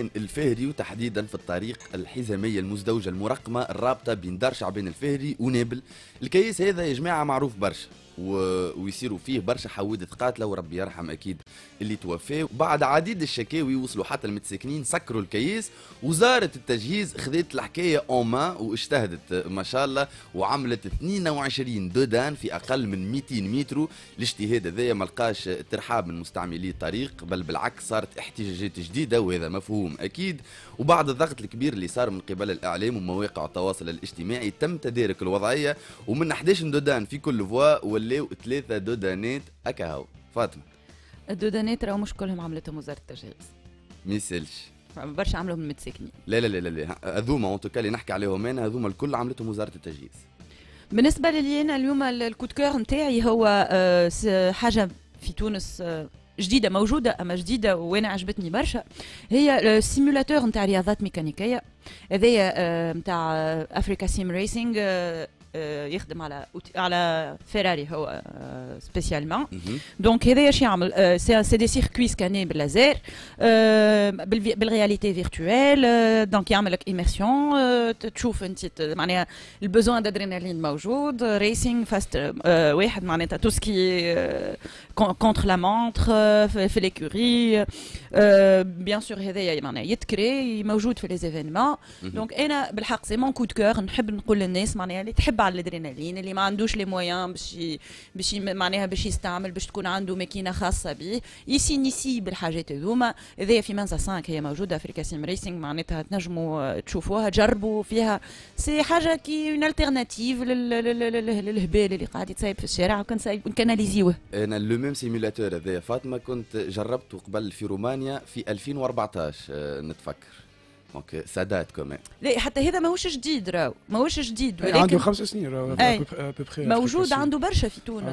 الفهري وتحديدا في الطريق الحزامية المزدوجة المرقمة الرابطة بين دار شعبين الفهري ونابل الكيس هذا يا جماعة معروف برشا و... ويصيروا فيه برشا حوادث قاتله وربي يرحم اكيد اللي توفى بعد عديد الشكاوي وصلوا حتى المتساكنين سكروا الكياس وزاره التجهيز خذت الحكايه اون واجتهدت ما شاء الله وعملت 22 دودان في اقل من 200 متر الاجتهاد هذايا ما لقاش ترحاب من مستعملي الطريق بل بالعكس صارت احتجاجات جديده وهذا مفهوم اكيد وبعد الضغط الكبير اللي صار من قبل الاعلام ومواقع التواصل الاجتماعي تم تدارك الوضعيه ومن 11 دودان في كل فوا وثلاثة ثلاثة دودانات أكاهو فاطمة الدودانات راهو مش كلهم عملتهم وزارة التجهيز ما يسالش برشا عملهم المتساكنين لا لا لا لا هذوما اون توكا اللي نحكي عليهم انا هذوما الكل عملتهم وزاره التجهيز بالنسبه لي انا اليوم الكود كور نتاعي هو آه، حاجه في تونس آه، جديده موجوده اما جديده وانا عجبتني برشا هي السيمولاتور نتاع رياضات ميكانيكيه هذايا آه، نتاع افريكا سيم ريسينغ à la Ferrari spécialement. Donc, c'est des circuits scannés laser réalité virtuelle, donc il y a le besoin d'adrénaline racing, fast tout ce qui est contre la montre, fait l'écurie. Bien sûr, il y a des événements. Donc, c'est mon coup de cœur, je ne على الادرينالين اللي ما عندوش لي مويان باش باش معناها باش يستعمل باش تكون عنده ماكينه خاصه به يسينيسي بالحاجات هذوما هذايا في منزا 5 هي موجوده في الكاسيم ريسينغ معناتها تنجموا تشوفوها تجربوا فيها سي حاجه كي اون التيرناتيف للهبال اللي قاعد يتصايب في الشارع وكان نكاناليزيوه انا لو ميم سيميلاتور هذايا فاطمه كنت جربته قبل في رومانيا في 2014 آه، نتفكر دونك سا دات كومان لا حتى هذا ماهوش جديد راهو ماهوش جديد إيه، ولكن عنده خمس سنين راهو إيه. موجود عنده برشا في تونس آه.